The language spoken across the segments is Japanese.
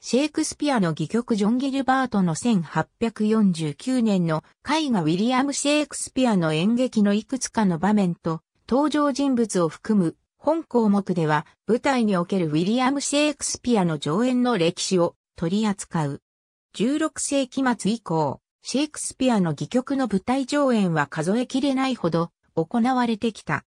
シェイクスピアの戯曲ジョン・ギルバートの1849年の絵画ウィリアム・シェイクスピアの演劇のいくつかの場面と登場人物を含む本項目では舞台におけるウィリアム・シェイクスピアの上演の歴史を取り扱う。16世紀末以降、シェイクスピアの戯曲の舞台上演は数えきれないほど行われてきた。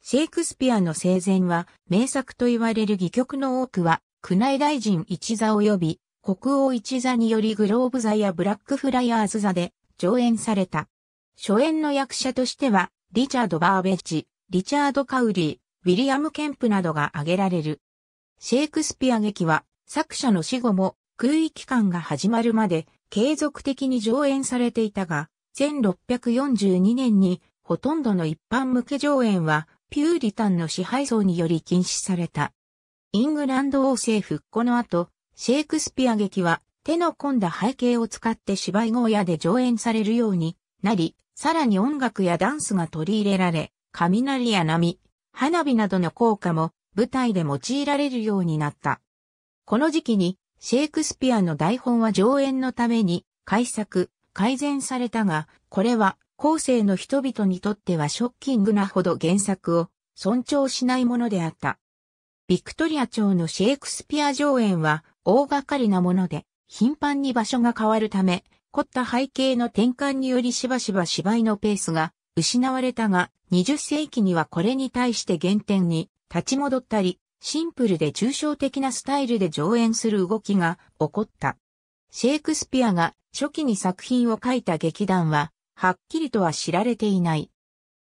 シェイクスピアの生前は名作と言われる戯曲の多くは宮内大臣一座及び北欧一座によりグローブ座やブラックフライアーズ座で上演された。初演の役者としては、リチャード・バーベッジ、リチャード・カウリー、ウィリアム・ケンプなどが挙げられる。シェイクスピア劇は、作者の死後も空位期間が始まるまで継続的に上演されていたが、1642年にほとんどの一般向け上演はピューリタンの支配層により禁止された。イングランド王政復古の後、シェイクスピア劇は手の込んだ背景を使って芝居小屋で上演されるようになり、さらに音楽やダンスが取り入れられ、雷や波、花火などの効果も舞台で用いられるようになった。この時期にシェイクスピアの台本は上演のために改作、改善されたが、これは後世の人々にとってはショッキングなほど原作を尊重しないものであった。ビクトリア朝のシェイクスピア上演は大掛かりなもので、頻繁に場所が変わるため、凝った背景の転換によりしばしば芝居のペースが失われたが、20世紀にはこれに対して原点に立ち戻ったり、シンプルで抽象的なスタイルで上演する動きが起こった。シェイクスピアが初期に作品を書いた劇団は、はっきりとは知られていない。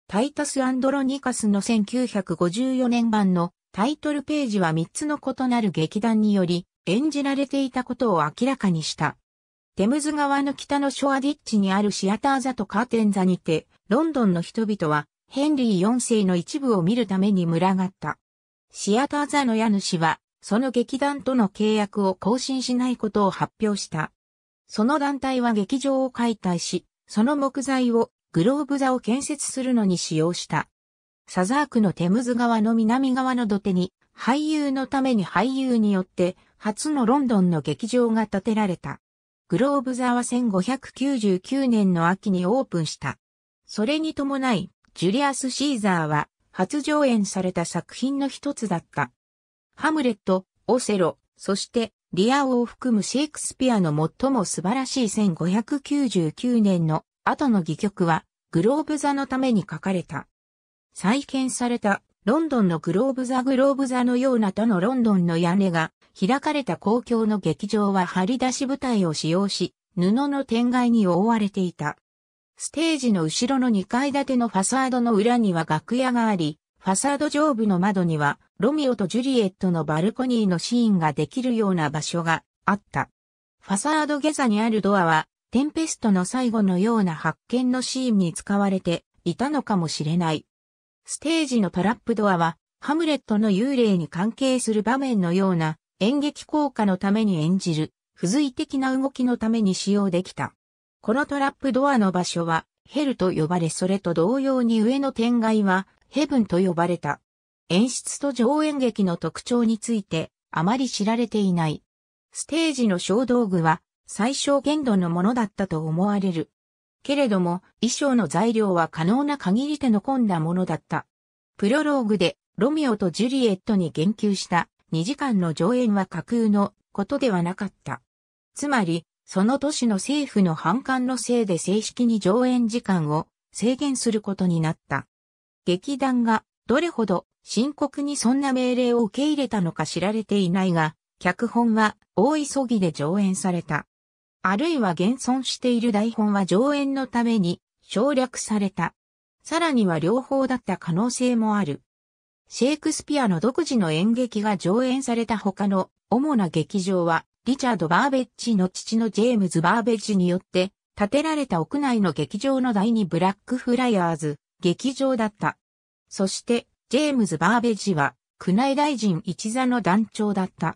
タイタス・アンドロニカスの1954年版のタイトルページは3つの異なる劇団により演じられていたことを明らかにした。テムズ川の北のショアディッチにあるシアターザとカーテンザにて、ロンドンの人々はヘンリー4世の一部を見るために群がった。シアターザの家主は、その劇団との契約を更新しないことを発表した。その団体は劇場を解体し、その木材をグローブ座を建設するのに使用した。サザークのテムズ川の南側の土手に、俳優のために俳優によって、初のロンドンの劇場が建てられた。グローブ座は1599年の秋にオープンした。それに伴い、ジュリアス・シーザーは、初上演された作品の一つだった。ハムレット、オセロ、そして、リア王を含むシェイクスピアの最も素晴らしい1599年の後の戯曲は、グローブ座のために書かれた。再建されたロンドンのグローブザ・グローブザのような他のロンドンの屋根が開かれた公共の劇場は張り出し舞台を使用し、布の天蓋に覆われていた。ステージの後ろの2階建てのファサードの裏には楽屋があり、ファサード上部の窓には、ロミオとジュリエットのバルコニーのシーンができるような場所があった。ファサード下座にあるドアは、テンペストの最後のような発見のシーンに使われていたのかもしれない。ステージのトラップドアは、ハムレットの幽霊に関係する場面のような演劇効果のために演じる、付随的な動きのために使用できた。このトラップドアの場所は、ヘルと呼ばれそれと同様に上の天外は、ヘブンと呼ばれた。演出と上演劇の特徴について、あまり知られていない。ステージの小道具は、最小限度のものだったと思われる。けれども、衣装の材料は可能な限り手の込んだものだった。プロローグで、ロミオとジュリエットに言及した2時間の上演は架空のことではなかった。つまり、その都市の政府の反感のせいで正式に上演時間を制限することになった。劇団がどれほど深刻にそんな命令を受け入れたのか知られていないが、脚本は大急ぎで上演された。あるいは現存している台本は上演のために省略された。さらには両方だった可能性もある。シェイクスピアの独自の演劇が上演された他の主な劇場は、リチャード・バーベッジの父のジェームズ・バーベッジによって建てられた屋内の劇場の第2ブラックフライヤーズ劇場だった。そして、ジェームズ・バーベッジは、宮内大臣一座の団長だった。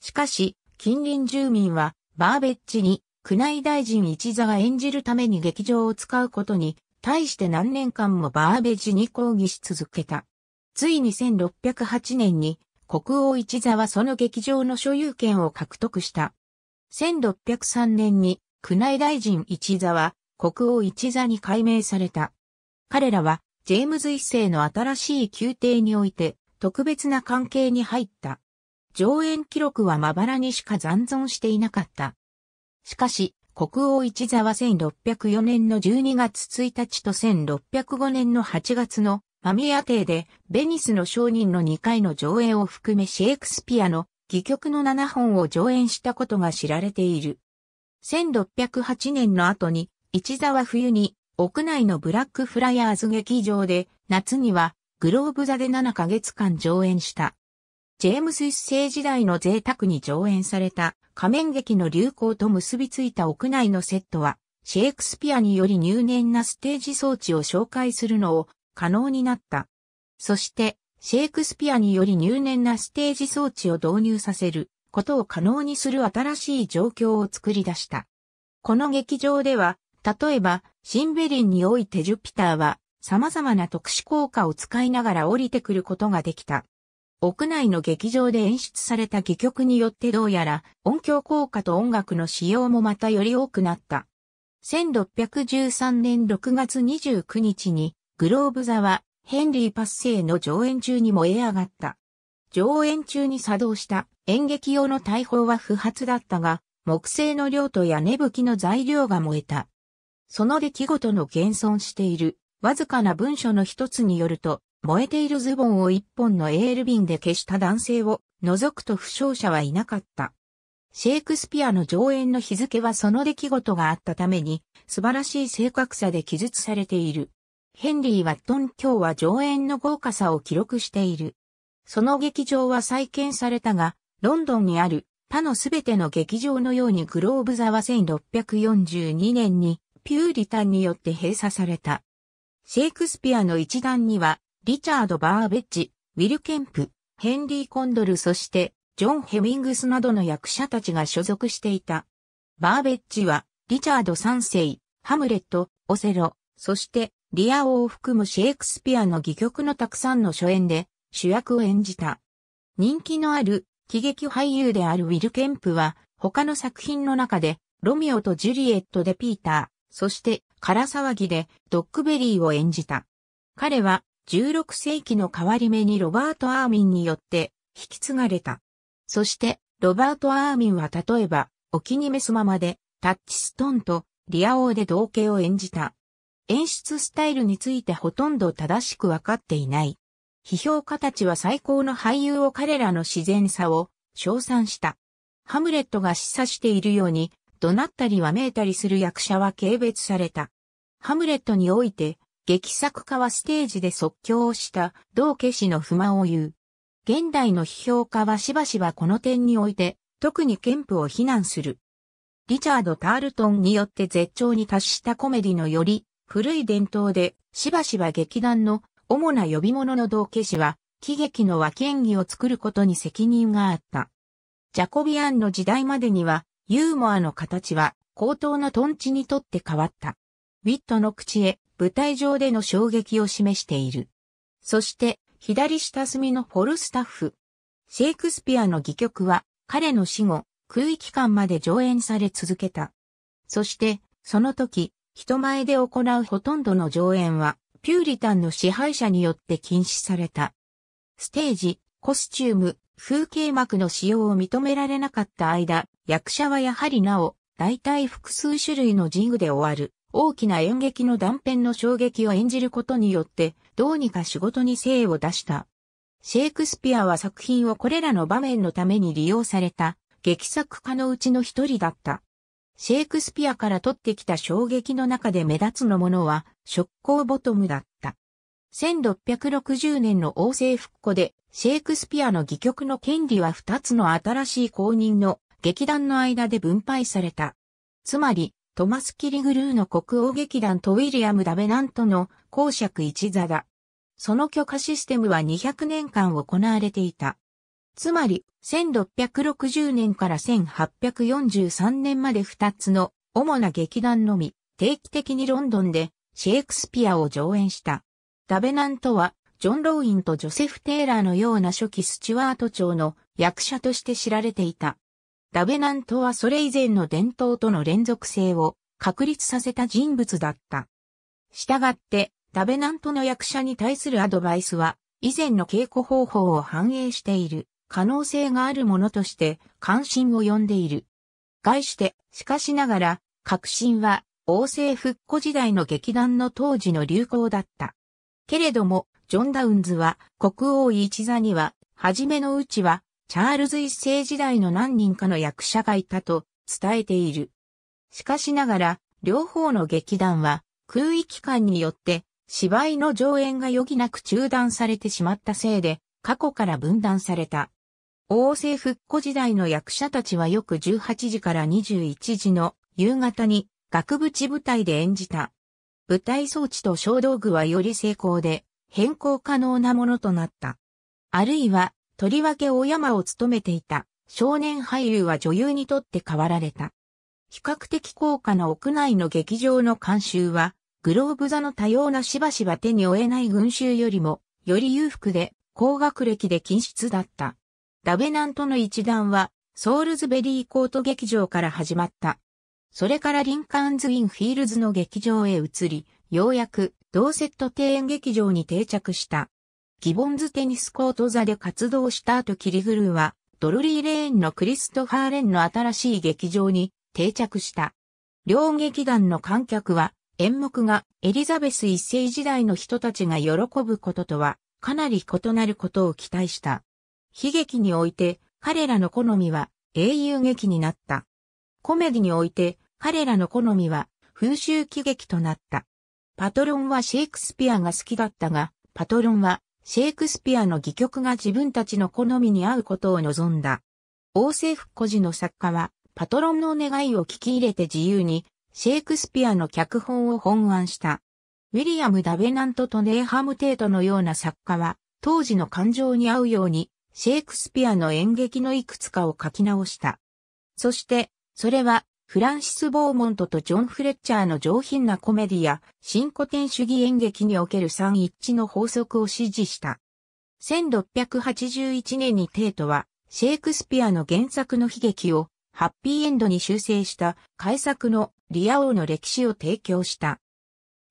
しかし、近隣住民は、バーベッジに、宮内大臣一座が演じるために劇場を使うことに、対して何年間もバーベッジに抗議し続けた。ついに1608年に、国王一座はその劇場の所有権を獲得した。1603年に、宮内大臣一座は、国王一座に改名された。彼らは、ジェームズ一世の新しい宮廷において、特別な関係に入った。上演記録はまばらにしか残存していなかった。しかし、国王一座は1604年の12月1日と1605年の8月のマミア邸で、ベニスの商人の2回の上演を含めシェイクスピアの戯曲の7本を上演したことが知られている。1608年の後に、一座は冬に、屋内のブラックフライヤーズ劇場で、夏には、グローブ座で7ヶ月間上演した。ジェームス一世時代の贅沢に上演された仮面劇の流行と結びついた屋内のセットは、シェイクスピアにより入念なステージ装置を紹介するのを可能になった。そして、シェイクスピアにより入念なステージ装置を導入させることを可能にする新しい状況を作り出した。この劇場では、例えば、シンベリンにおいてジュピターは様々な特殊効果を使いながら降りてくることができた。屋内の劇場で演出された戯曲によってどうやら音響効果と音楽の使用もまたより多くなった。1613年6月29日にグローブ座はヘンリーパッセイの上演中に燃え上がった。上演中に作動した演劇用の大砲は不発だったが、木製の量とや根吹きの材料が燃えた。その出来事の現存しているわずかな文書の一つによると、燃えているズボンを一本のエール瓶で消した男性を除くと負傷者はいなかった。シェイクスピアの上演の日付はその出来事があったために素晴らしい正確さで記述されている。ヘンリー・ワットン卿は上演の豪華さを記録している。その劇場は再建されたが、ロンドンにある他のすべての劇場のようにグローブ座は1642年にピューリタンによって閉鎖された。シェイクスピアの一団にはリチャード・バーベッジ、ウィル・ケンプ、ヘンリー・コンドルそして、ジョン・ヘミングスなどの役者たちが所属していた。バーベッジは、リチャード3世、ハムレット、オセロ、そして、リア王を含むシェイクスピアの戯曲のたくさんの初演で主役を演じた。人気のある喜劇俳優であるウィル・ケンプは他の作品の中でロミオとジュリエットでピーター、そして空騒ぎでドックベリーを演じた。彼は16世紀の変わり目にロバート・アーミンによって引き継がれた。そして、ロバート・アーミンは例えば、お気に召すままで、タッチストーンとリア王で同型を演じた。演出スタイルについてほとんど正しくわかっていない。批評家たちは最高の俳優を彼らの自然さを称賛した。ハムレットが示唆しているように、怒鳴ったりわめいたりする役者は軽蔑された。ハムレットにおいて、劇作家はステージで即興をした道化師の不満を言う。現代の批評家はしばしばこの点において、特にケンプを非難する。リチャード・タールトンによって絶頂に達したコメディのより古い伝統で、しばしば劇団の主な呼び物の道化師は、喜劇の脇演技を作ることに責任があった。ジャコビアンの時代までには、ユーモアの形は、高等のトンチにとって変わった。ウィットの口へ、舞台上での衝撃を示している。そして、左下隅のフォルスタッフ。シェイクスピアの戯曲は、彼の死後、空域間まで上演され続けた。そして、その時、人前で行うほとんどの上演は、ピューリタンの支配者によって禁止された。ステージ、コスチューム、風景幕の使用を認められなかった間、役者はやはりなお、大体複数種類のジングで終わる、大きな演劇の断片の衝撃を演じることによって、どうにか仕事に精を出した。シェイクスピアは作品をこれらの場面のために利用された、劇作家のうちの一人だった。シェイクスピアから取ってきた衝撃の中で目立つのものは、食行ボトムだった。1660年の王政復古で、シェイクスピアの戯曲の権利は2つの新しい公認の劇団の間で分配された。つまり、トマス・キリグルーの国王劇団とウィリアム・ダベナントの公爵一座だ。その許可システムは200年間行われていた。つまり、1660年から1843年まで2つの主な劇団のみ、定期的にロンドンでシェイクスピアを上演した。ダベナントは、ジョン・ローインとジョセフ・テイラーのような初期スチュワート長の役者として知られていた。ダベナントはそれ以前の伝統との連続性を確立させた人物だった。したがって、ダベナントの役者に対するアドバイスは、以前の稽古方法を反映している可能性があるものとして関心を呼んでいる。概して、しかしながら、革新は、王政復古時代の劇団の当時の流行だった。けれども、ジョン・ダウンズは、国王一座には、初めのうちは、チャールズ一世時代の何人かの役者がいたと伝えている。しかしながら、両方の劇団は空域間によって芝居の上演が余儀なく中断されてしまったせいで過去から分断された。王政復古時代の役者たちはよく18時から21時の夕方に額縁舞台で演じた。舞台装置と小道具はより成功で変更可能なものとなった。あるいはとりわけ大山を務めていた少年俳優は女優にとって変わられた。比較的高価な屋内の劇場の監修は、グローブ座の多様なしばしば手に負えない群衆よりも、より裕福で、高学歴で均質だった。ダベナントの一団は、ソールズベリーコート劇場から始まった。それからリンカーンズ・イン・フィールズの劇場へ移り、ようやく、ドーセット庭園劇場に定着した。ギボンズテニスコート座で活動した後キリグルーは、ドルリーレーンのクリストファーレンの新しい劇場に定着した。両劇団の観客は、演目がエリザベス一世時代の人たちが喜ぶこととは、かなり異なることを期待した。悲劇において、彼らの好みは英雄劇になった。コメディにおいて、彼らの好みは風習喜劇となった。パトロンはシェイクスピアが好きだったが、パトロンはシェイクスピアの戯曲が自分たちの好みに合うことを望んだ。王政府孤児の作家は、パトロンの願いを聞き入れて自由に、シェイクスピアの脚本を本案した。ウィリアム・ダベナントとネーハム・テートのような作家は、当時の感情に合うように、シェイクスピアの演劇のいくつかを書き直した。そして、それはフランシス・ボーモントとジョン・フレッチャーの上品なコメディや、新古典主義演劇における三一致の法則を支持した。1681年にテートは、シェイクスピアの原作の悲劇を、ハッピーエンドに修正した改作のリア王の歴史を提供した。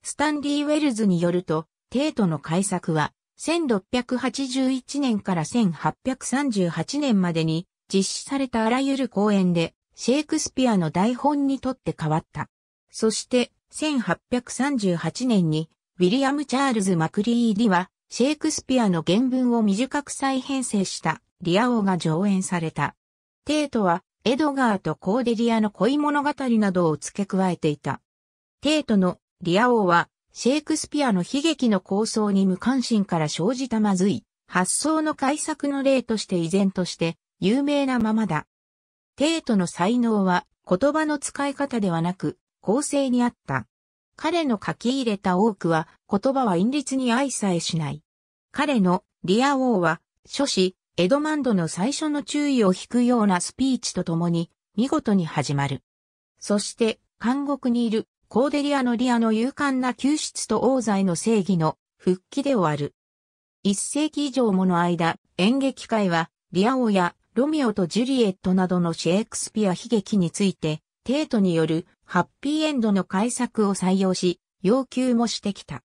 スタンリー・ウェルズによると、テートの改作は、1681年から1838年までに実施されたあらゆる公演でシェイクスピアの台本にとって変わった。そして、1838年に、ウィリアム・チャールズ・マクリーディは、シェイクスピアの原文を短く再編成した、リア王が上演された。テートは、エドガーとコーデリアの恋物語などを付け加えていた。テートの、リア王は、シェイクスピアの悲劇の構想に無関心から生じたまずい、発想の改作の例として依然として、有名なままだ。テイトの才能は言葉の使い方ではなく構成にあった。彼の書き入れた多くは言葉は韻律に愛さえしない。彼のリア王は諸子エドマンドの最初の注意を引くようなスピーチとともに見事に始まる。そして監獄にいるコーデリアのリアの勇敢な救出と王罪の正義の復帰で終わる。一世紀以上もの間演劇界はリア王やロミオとジュリエットなどのシェイクスピア悲劇について、テートによるハッピーエンドの改作を採用し、要求もしてきた。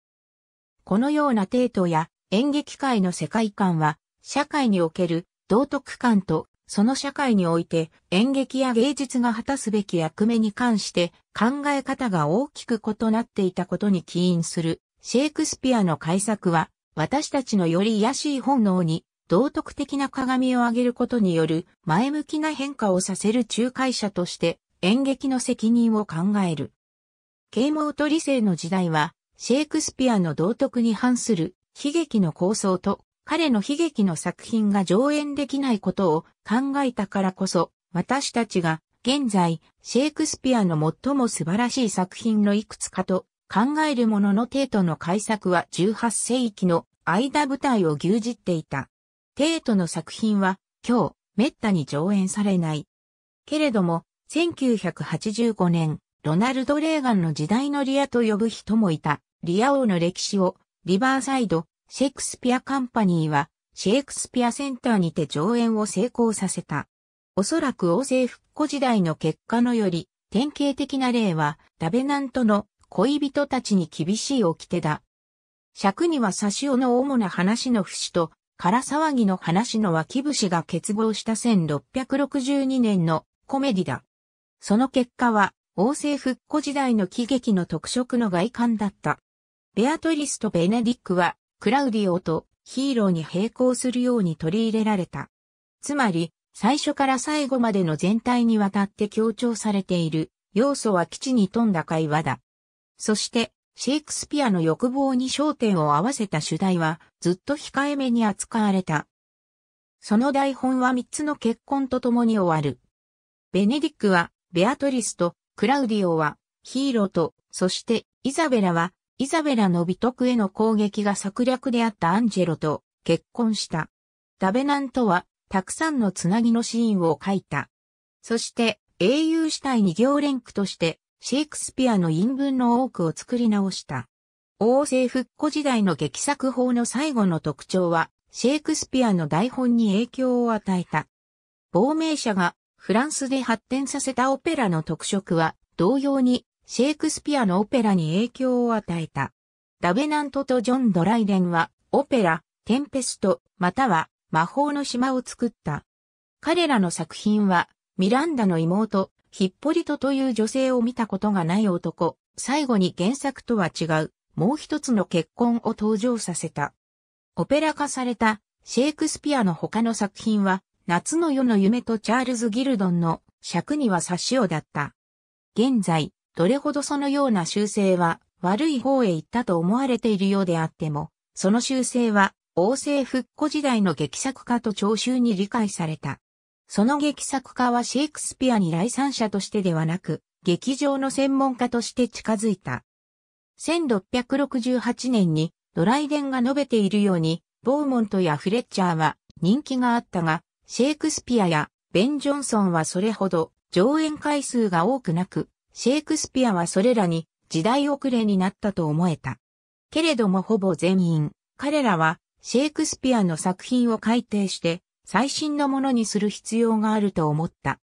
このようなテートや演劇界の世界観は、社会における道徳観と、その社会において演劇や芸術が果たすべき役目に関して考え方が大きく異なっていたことに起因するシェイクスピアの改作は私たちのより癒しい本能に道徳的な鏡を上げることによる前向きな変化をさせる仲介者として演劇の責任を考える。啓蒙と理性の時代は、シェイクスピアの道徳に反する悲劇の構想と、彼の悲劇の作品が上演できないことを考えたからこそ、私たちが現在、シェイクスピアの最も素晴らしい作品のいくつかと考えるものの程度の解作は18世紀の間舞台を牛耳っていた。テートの作品は、今日、滅多に上演されない。けれども、1985年、ロナルド・レーガンの時代のリアと呼ぶ人もいた、リア王の歴史を、リバーサイド、シェイクスピアカンパニーは、シェイクスピアセンターにて上演を成功させた。おそらく王政復古時代の結果のより、典型的な例は、ダベナントの恋人たちに厳しい掟だ。尺には差しおの主な話の節と、ら騒ぎの話の脇節が欠乏した1662年のコメディだ。その結果は、王政復古時代の喜劇の特色の外観だった。ベアトリスとベネディックは、クラウディオとヒーローに並行するように取り入れられた。つまり、最初から最後までの全体にわたって強調されている要素は基地に富んだ会話だ。そして、シェイクスピアの欲望に焦点を合わせた主題はずっと控えめに扱われた。その台本は3つの結婚と共に終わる。ベネディックはベアトリスとクラウディオはヒーローと、そしてイザベラはイザベラの美徳への攻撃が策略であったアンジェロと結婚した。ダベナントはたくさんのつなぎのシーンを書いた。そして英雄主体に行連句としてシェイクスピアの韻文の多くを作り直した。王政復古時代の劇作法の最後の特徴は、シェイクスピアの台本に影響を与えた。亡命者がフランスで発展させたオペラの特色は、同様にシェイクスピアのオペラに影響を与えた。ラベナントとジョン・ドライデンは、オペラ、テンペスト、または魔法の島を作った。彼らの作品は、ミランダの妹、ヒッポリトという女性を見たことがない男、最後に原作とは違う、もう一つの結婚を登場させた。オペラ化されたシェイクスピアの他の作品は、夏の夜の夢とチャールズ・ギルドンの尺には差しをだった。現在、どれほどそのような修正は悪い方へ行ったと思われているようであっても、その修正は王政復古時代の劇作家と聴衆に理解された。その劇作家はシェイクスピアに来参者としてではなく、劇場の専門家として近づいた。1668年にドライデンが述べているように、ボーモントやフレッチャーは人気があったが、シェイクスピアやベン・ジョンソンはそれほど上演回数が多くなく、シェイクスピアはそれらに時代遅れになったと思えた。けれどもほぼ全員、彼らはシェイクスピアの作品を改訂して最新のものにする必要があると思った。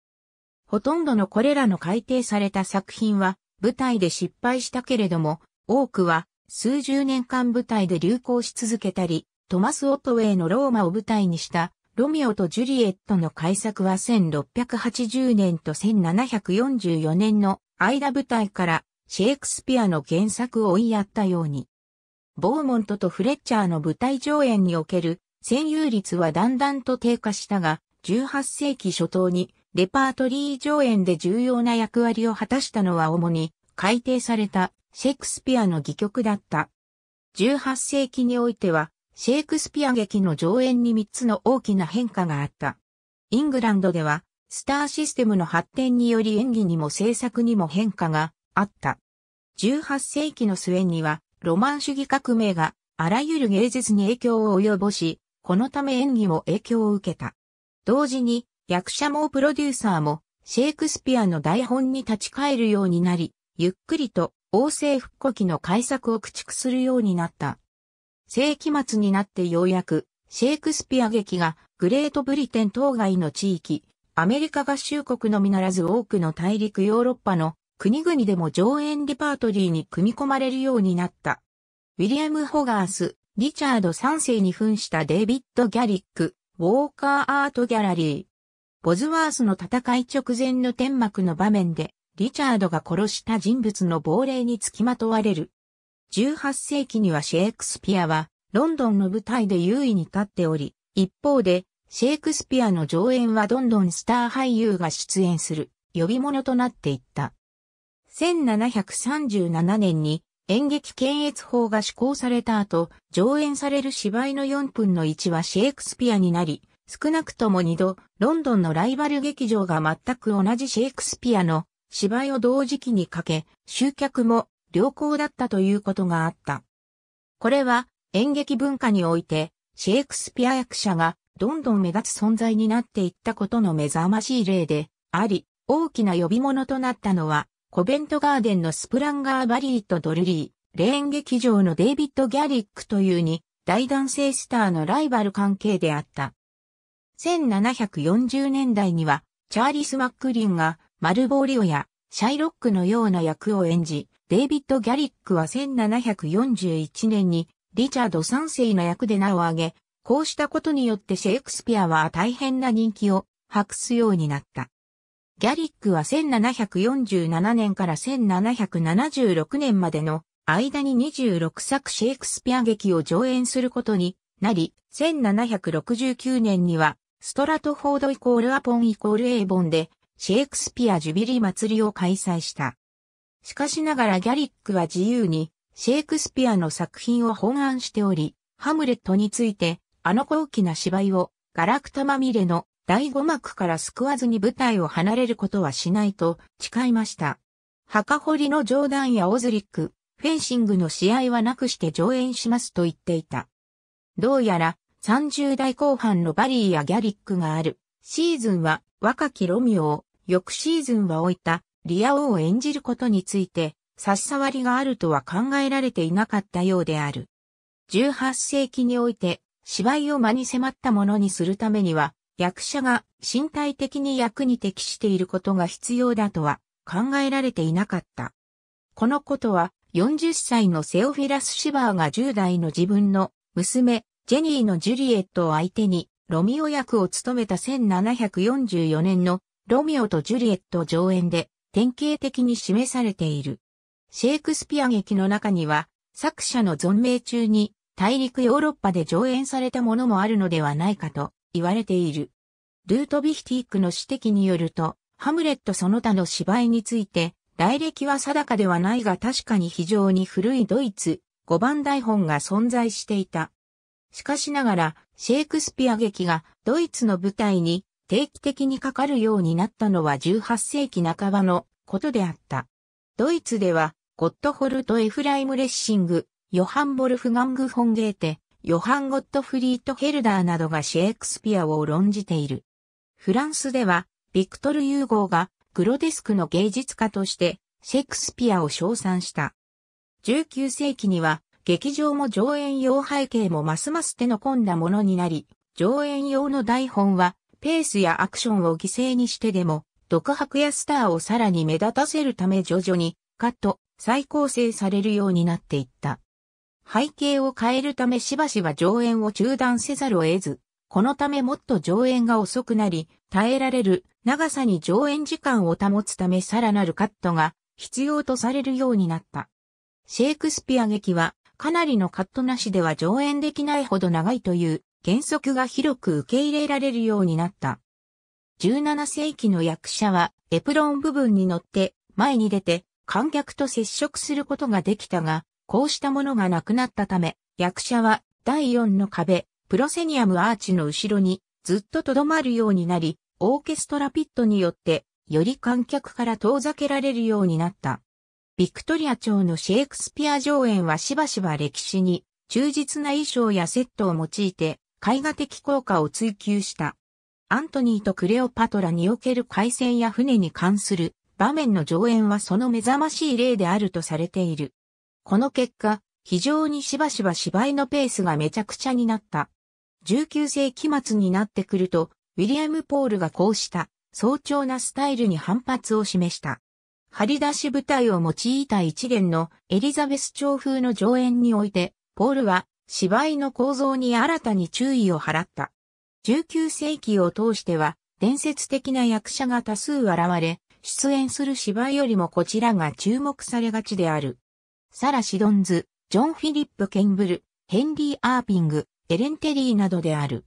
ほとんどのこれらの改訂された作品は舞台で失敗したけれども、多くは数十年間舞台で流行し続けたり、トマス・オトウェイのローマを舞台にしたロミオとジュリエットの改作は1680年と1744年の間舞台からシェイクスピアの原作を追いやったように。ボーモントとフレッチャーの舞台上演における占有率はだんだんと低下したが、18世紀初頭にレパートリー上演で重要な役割を果たしたのは主に改訂されたシェイクスピアの戯曲だった。18世紀においてはシェイクスピア劇の上演に3つの大きな変化があった。イングランドではスターシステムの発展により演技にも制作にも変化があった。18世紀の末にはロマン主義革命があらゆる芸術に影響を及ぼし、このため演技も影響を受けた。同時に、役者もプロデューサーも、シェイクスピアの台本に立ち返るようになり、ゆっくりと、王政復古期の改作を駆逐するようになった。世紀末になってようやく、シェイクスピア劇が、グレートブリテン当該の地域、アメリカ合衆国のみならず多くの大陸ヨーロッパの国々でも上演リパートリーに組み込まれるようになった。ウィリアム・ホガース、リチャード3世に扮したデイビッド・ギャリック、ウォーカーアートギャラリー。ボズワースの戦い直前の天幕の場面で、リチャードが殺した人物の亡霊につきまとわれる。18世紀にはシェイクスピアは、ロンドンの舞台で優位に立っており、一方で、シェイクスピアの上演はどんどんスター俳優が出演する、呼び物となっていった。1737年に演劇検閲法が施行された後、上演される芝居の4分の1はシェイクスピアになり、少なくとも2度、ロンドンのライバル劇場が全く同じシェイクスピアの芝居を同時期にかけ、集客も良好だったということがあった。これは演劇文化において、シェイクスピア役者がどんどん目立つ存在になっていったことの目覚ましい例であり、大きな呼び物となったのはコベントガーデンのスプランガーバリーとドルリー、レーン劇場のデイビッド・ギャリックというに、大男性スターのライバル関係であった。1740年代には、チャーリス・マックリンが、マルボーリオや、シャイロックのような役を演じ、デイビッド・ギャリックは1741年に、リチャード3世の役で名を挙げ、こうしたことによってシェイクスピアは大変な人気を博すようになった。ギャリックは1747年から1776年までの間に26作シェイクスピア劇を上演することになり、1769年にはストラトフォードイコールアポンイコールエイボンでシェイクスピアジュビリー祭りを開催した。しかしながらギャリックは自由にシェイクスピアの作品を本案しており、ハムレットについてあの高貴な芝居をガラクタまみれの第五幕から救わずに舞台を離れることはしないと誓いました。墓堀の冗談やオズリック、フェンシングの試合はなくして上演しますと言っていた。どうやら30代後半のバリーやギャリックがある。シーズンは若きロミオを、翌シーズンは置いたリア王を演じることについて差し障りがあるとは考えられていなかったようである。18世紀において芝居を間に迫ったものにするためには役者が身体的に役に適していることが必要だとは考えられていなかった。このことは40歳のセオフィラス・シバーが10代の自分の娘、ジェニーのジュリエットを相手にロミオ役を務めた1744年のロミオとジュリエット上演で典型的に示されている。シェイクスピア劇の中には作者の存命中に大陸ヨーロッパで上演されたものもあるのではないかと言われている。ルートビヒティックの指摘によると、ハムレットその他の芝居について、来歴は定かではないが確かに非常に古いドイツ、5番台本が存在していた。しかしながら、シェイクスピア劇がドイツの舞台に定期的にかかるようになったのは18世紀半ばのことであった。ドイツでは、ゴットホルト・エフライム・レッシング、ヨハン・ボルフガング・フォンゲーテ、ヨハン・ゴットフリート・ヘルダーなどがシェイクスピアを論じている。フランスでは、ビクトル・ユーゴーがグロデスクの芸術家としてシェイクスピアを称賛した。19世紀には、劇場も上演用背景もますます手の込んだものになり、上演用の台本は、ペースやアクションを犠牲にしてでも、独白やスターをさらに目立たせるため徐々に、カット、再構成されるようになっていった。背景を変えるためしばしば上演を中断せざるを得ず、このためもっと上演が遅くなり、耐えられる長さに上演時間を保つためさらなるカットが必要とされるようになった。シェイクスピア劇はかなりのカットなしでは上演できないほど長いという原則が広く受け入れられるようになった。17世紀の役者はエプロン部分に乗って前に出て観客と接触することができたが、こうしたものがなくなったため、役者は第4の壁、プロセニアムアーチの後ろにずっと留まるようになり、オーケストラピットによってより観客から遠ざけられるようになった。ビクトリア朝のシェイクスピア上演はしばしば歴史に忠実な衣装やセットを用いて絵画的効果を追求した。アントニーとクレオパトラにおける海戦や船に関する場面の上演はその目覚ましい例であるとされている。この結果、非常にしばしば芝居のペースがめちゃくちゃになった。19世紀末になってくると、ウィリアム・ポールがこうした早朝なスタイルに反発を示した。張り出し舞台を用いた一連のエリザベス朝風の上演において、ポールは芝居の構造に新たに注意を払った。19世紀を通しては、伝説的な役者が多数現れ、出演する芝居よりもこちらが注目されがちである。サラ・シドンズ、ジョン・フィリップ・ケンブル、ヘンリー・アーピング、エレン・テリーなどである。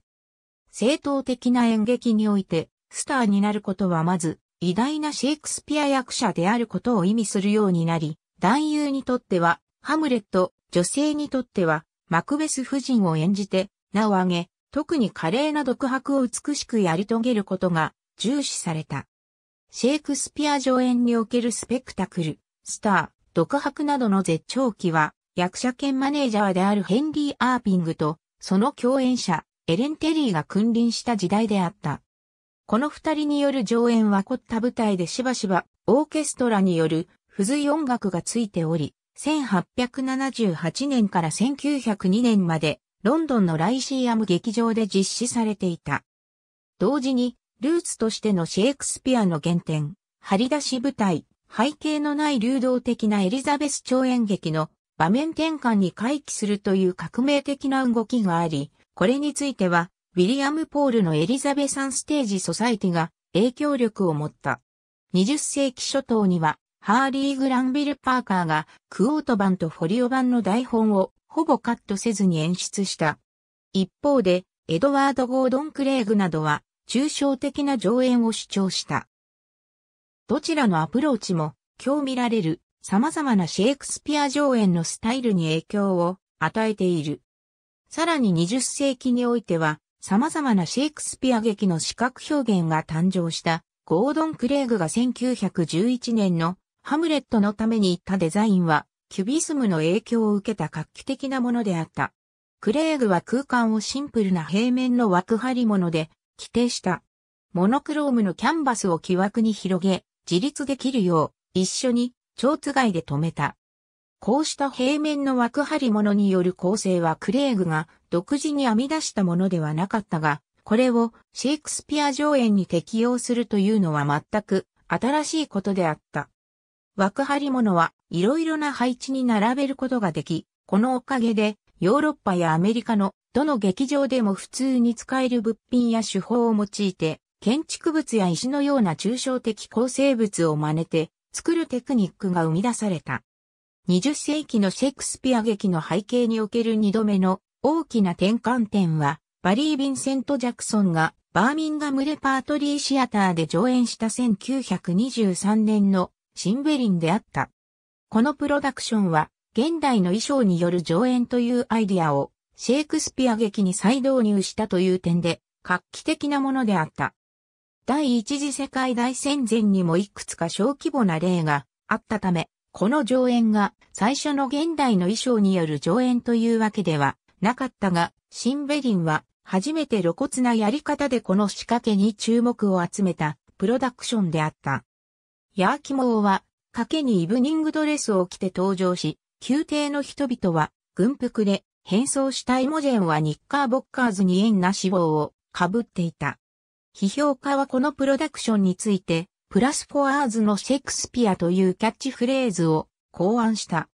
正当的な演劇において、スターになることはまず、偉大なシェイクスピア役者であることを意味するようになり、男優にとっては、ハムレット、女性にとっては、マクベス夫人を演じて、名を挙げ、特に華麗な独白を美しくやり遂げることが重視された。シェイクスピア上演におけるスペクタクル、スター、独白などの絶頂期は、役者兼マネージャーであるヘンリー・アーピングと、その共演者、エレン・テリーが君臨した時代であった。この二人による上演は凝った舞台でしばしば、オーケストラによる、付随音楽がついており、1878年から1902年まで、ロンドンのライシーアム劇場で実施されていた。同時に、ルーツとしてのシェイクスピアの原点、張り出し舞台、背景のない流動的なエリザベス超演劇の場面転換に回帰するという革命的な動きがあり、これについては、ウィリアム・ポールのエリザベサンステージ・ソサイティが影響力を持った。20世紀初頭には、ハーリー・グランビル・パーカーがクオート版とフォリオ版の台本をほぼカットせずに演出した。一方で、エドワード・ゴードン・クレイグなどは、抽象的な上演を主張した。どちらのアプローチも今日見られる様々なシェイクスピア上演のスタイルに影響を与えている。さらに20世紀においては様々なシェイクスピア劇の視覚表現が誕生したゴードン・クレイグが1911年のハムレットのために行ったデザインはキュビスムの影響を受けた画期的なものであった。クレイグは空間をシンプルな平面の枠張り物で規定した。モノクロームのキャンバスを木枠に広げ、自立できるよう、一緒に、蝶番で止めた。こうした平面の枠張り物による構成はクレイグが独自に編み出したものではなかったが、これをシェイクスピア上演に適用するというのは全く新しいことであった。枠張り物はいろいろな配置に並べることができ、このおかげでヨーロッパやアメリカのどの劇場でも普通に使える物品や手法を用いて建築物や石のような抽象的構成物を真似て作るテクニックが生み出された。20世紀のシェイクスピア劇の背景における2度目の大きな転換点は、バリー・ヴィンセント・ジャクソンがバーミンガム・レパートリー・シアターで上演した1923年のシンベリンであった。このプロダクションは、現代の衣装による上演というアイディアを、シェイクスピア劇に再導入したという点で、画期的なものであった。第一次世界大戦前にもいくつか小規模な例があったため、この上演が最初の現代の衣装による上演というわけではなかったが、シンベリンは初めて露骨なやり方でこの仕掛けに注目を集めたプロダクションであった。ヤーキモーは賭けにイブニングドレスを着て登場し、宮廷の人々は軍服で変装したイモジェンはニッカーボッカーズに縁な死亡を被っていた。批評家はこのプロダクションについて、プラスフォアーズのシェイクスピアというキャッチフレーズを考案した。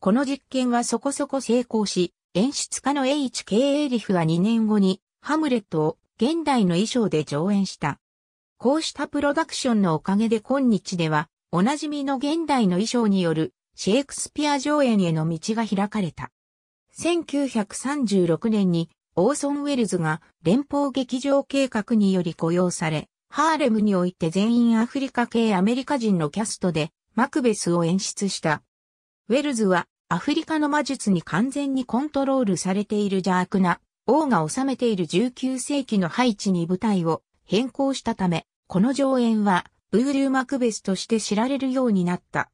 この実験はそこそこ成功し、演出家の H.K. エリフは2年後に、ハムレットを現代の衣装で上演した。こうしたプロダクションのおかげで今日では、おなじみの現代の衣装によるシェイクスピア上演への道が開かれた。1936年にオーソン・ウェルズが連邦劇場計画により雇用され、ハーレムにおいて全員アフリカ系アメリカ人のキャストでマクベスを演出した。ウェルズはアフリカの魔術に完全にコントロールされている邪悪な王が治めている19世紀の配置に舞台を変更したため、この上演はブールー・マクベスとして知られるようになった。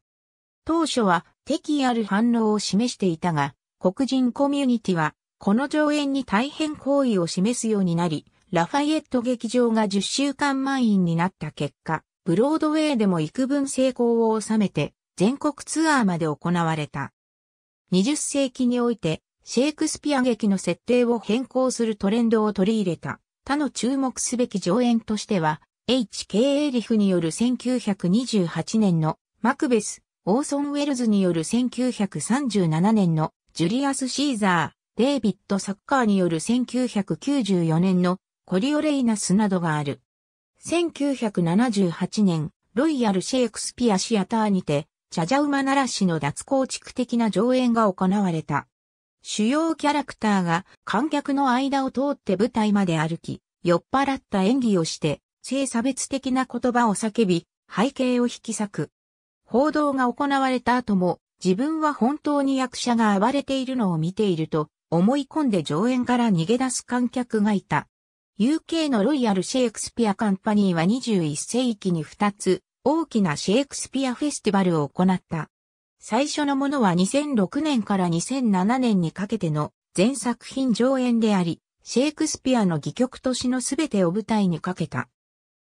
当初は敵意ある反応を示していたが、黒人コミュニティはこの上演に大変好意を示すようになり、ラファイエット劇場が10週間満員になった結果、ブロードウェイでも幾分成功を収めて、全国ツアーまで行われた。20世紀において、シェイクスピア劇の設定を変更するトレンドを取り入れた、他の注目すべき上演としては、H.K. エリフによる1928年のマクベス、オーソン・ウェルズによる1937年のジュリアス・シーザー、デイビッド・サッカーによる1994年のコリオレイナスなどがある。1978年、ロイヤル・シェイクスピア・シアターにて、チャジャウマナラ氏の脱構築的な上演が行われた。主要キャラクターが観客の間を通って舞台まで歩き、酔っ払った演技をして、性差別的な言葉を叫び、背景を引き裂く。報道が行われた後も、自分は本当に役者が暴れているのを見ていると、思い込んで上演から逃げ出す観客がいた。UK のロイヤル・シェイクスピア・カンパニーは21世紀に2つ大きなシェイクスピアフェスティバルを行った。最初のものは2006年から2007年にかけての全作品上演であり、シェイクスピアの戯曲都市のすべてを舞台にかけた。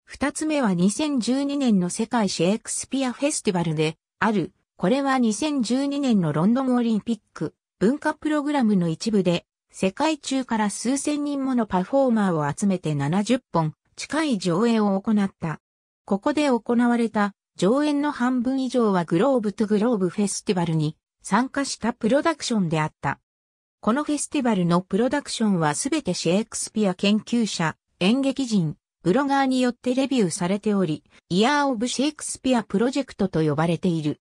二つ目は2012年の世界シェイクスピアフェスティバルである。これは2012年のロンドンオリンピック文化プログラムの一部で、世界中から数千人ものパフォーマーを集めて70本近い上映を行った。ここで行われた上演の半分以上はグローブとグローブフェスティバルに参加したプロダクションであった。このフェスティバルのプロダクションはすべてシェイクスピア研究者、演劇人、ブロガーによってレビューされており、イヤー・オブ・シェイクスピア・プロジェクトと呼ばれている。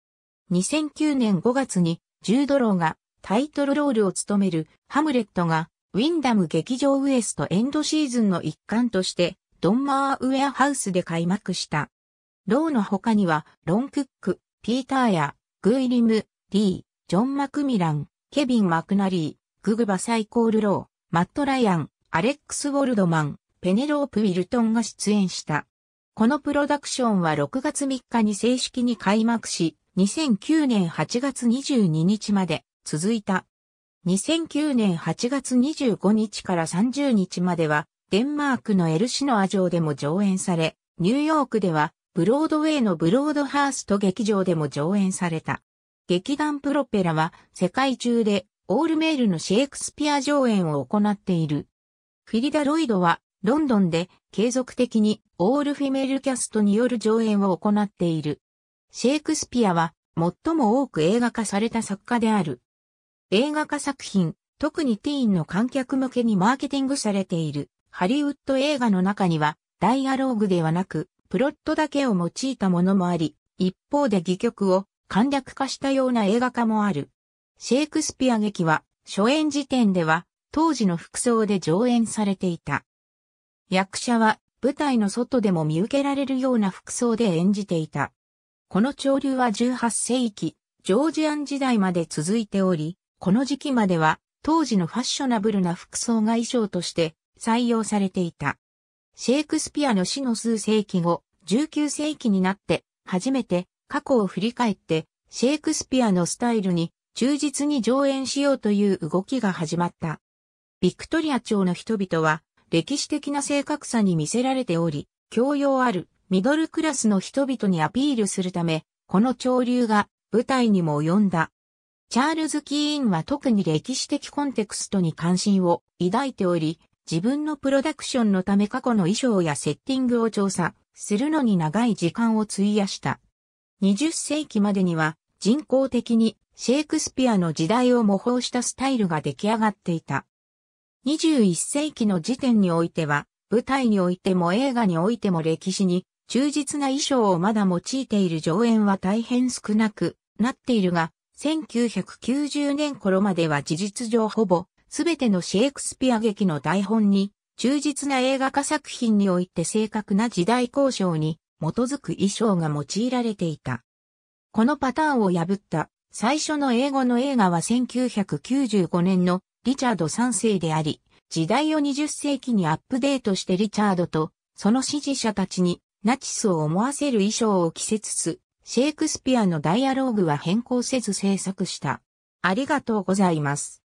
2009年5月に、ジュードローがタイトルロールを務めるハムレットがウィンダム劇場ウエストエンドシーズンの一環としてドンマーウェアハウスで開幕した。ローの他にはロン・クック、ピーターやグイリム、リー、ジョン・マクミラン、ケビン・マクナリー、ググバサイコール・ロー、マット・ライアン、アレックス・ウォルドマン、ペネロープ・ウィルトンが出演した。このプロダクションは6月3日に正式に開幕し、2009年8月22日まで続いた。2009年8月25日から30日までは、デンマークのエルシノア城でも上演され、ニューヨークでは、ブロードウェイのブロードハースト劇場でも上演された。劇団プロペラは、世界中で、オールメールのシェイクスピア上演を行っている。フィリダ・ロイドは、ロンドンで継続的にオールフィメールキャストによる上演を行っている。シェイクスピアは最も多く映画化された作家である。映画化作品、特にティーンの観客向けにマーケティングされているハリウッド映画の中には、ダイアローグではなく、プロットだけを用いたものもあり、一方で戯曲を簡略化したような映画化もある。シェイクスピア劇は、初演時点では、当時の服装で上演されていた。役者は、舞台の外でも見受けられるような服装で演じていた。この潮流は18世紀、ジョージアン時代まで続いており、この時期までは当時のファッショナブルな服装が衣装として採用されていた。シェイクスピアの死の数世紀後、19世紀になって初めて過去を振り返ってシェイクスピアのスタイルに忠実に上演しようという動きが始まった。ビクトリア朝の人々は歴史的な正確さに見せられており、教養あるミドルクラスの人々にアピールするため、この潮流が舞台にも及んだ。チャールズ・キーンは特に歴史的コンテクストに関心を抱いており、自分のプロダクションのため過去の衣装やセッティングを調査するのに長い時間を費やした。20世紀までには人工的にシェイクスピアの時代を模倣したスタイルが出来上がっていた。21世紀の時点においては、舞台においても映画においても歴史に忠実な衣装をまだ用いている上演は大変少なくなっているが、1990年頃までは事実上ほぼ、すべてのシェイクスピア劇の台本に、忠実な映画化作品において正確な時代交渉に基づく衣装が用いられていた。このパターンを破った最初の英語の映画は1995年のリチャード3世であり、時代を20世紀にアップデートしてリチャードとその支持者たちにナチスを思わせる衣装を着せつつ、シェイクスピアのダイアローグは変更せず制作した。ありがとうございます。